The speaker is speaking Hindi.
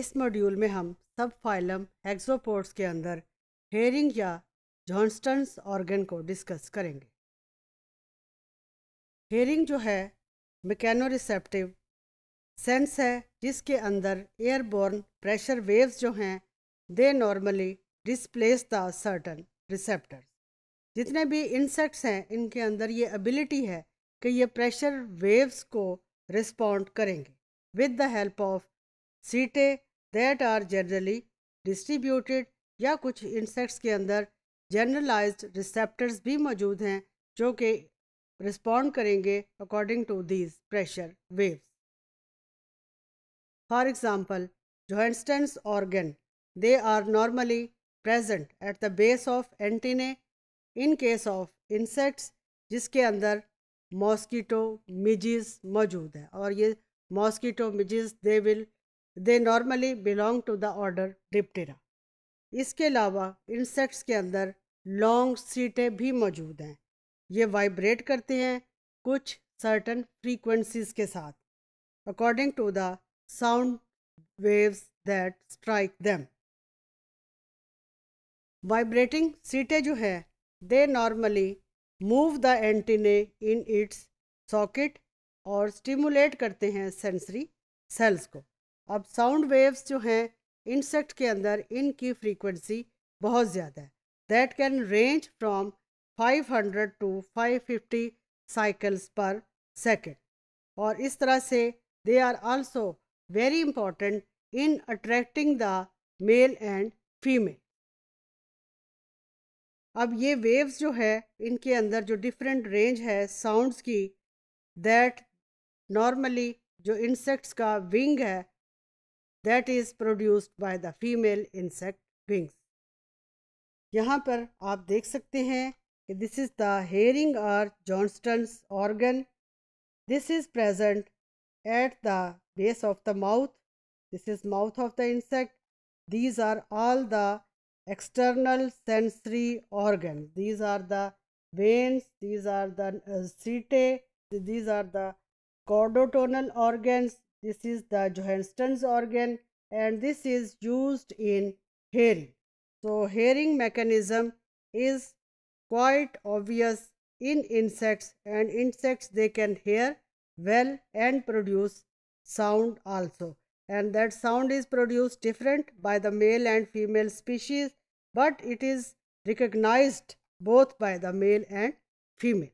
इस मॉड्यूल में हम सब फाइलम हेक्सोपोर्ट्स के अंदर हेयरिंग या जॉन्स्टन्स ऑर्गन को डिस्कस करेंगे हेयरिंग जो है मैकेनोरिसेप्टिव सेंस है जिसके अंदर एयरबोर्न प्रेशर वेव्स जो हैं they normally displace the certain receptors जितने भी इंसेक्ट्स हैं इनके अंदर ये एबिलिटी है कि ये प्रेशर वेव्स को रिस्पॉन्ड करेंगे with the help of setae that are generally distributed या कुछ इंसेक्ट्स के अंदर जनरलाइज रिसेप्टर्स भी मौजूद हैं जो कि रिस्पॉन्ड करेंगे according to these pressure waves for example Johnston's organ they are normally present at the base of antennae in case of insects जिसके अंदर मॉस्कीटो मिजीज मौजूद है और ये mosquito midges they will they normally belong to the order Diptera इसके अलावा इंसेक्ट्स के अंदर लॉन्ग सीटें भी मौजूद हैं ये वाइब्रेट करते हैं कुछ सर्टन फ्रीक्वेंसीज के साथ according to the sound waves that strike them vibrating setae जो है they normally move the antennae in its socket और स्टिमुलेट करते हैं सेंसरी सेल्स को अब साउंड वेव्स जो हैं इंसेक्ट के अंदर इनकी फ्रीक्वेंसी बहुत ज़्यादा है that can range from 500 to 550 cycles per second और इस तरह से they are also very important in attracting the male and female अब ये वेव्स जो है इनके अंदर जो डिफरेंट रेंज है साउंड्स की दैट नॉर्मली जो इंसेक्ट्स का विंग है that is produced by the female insect wings यहाँ पर आप देख सकते हैं कि this is the hearing or जॉन्स्टन्स organ this is present at the base of the mouth this is mouth of the insect these are all the external sensory organ these are the veins these are setae these are the chordotonal organs This is the Johnston's organ and this is used in hearing. So hearing mechanism is quite obvious in insects and insects they can hear well and produce sound also and that sound is produced different by the male and female species but it is recognized both by the male and female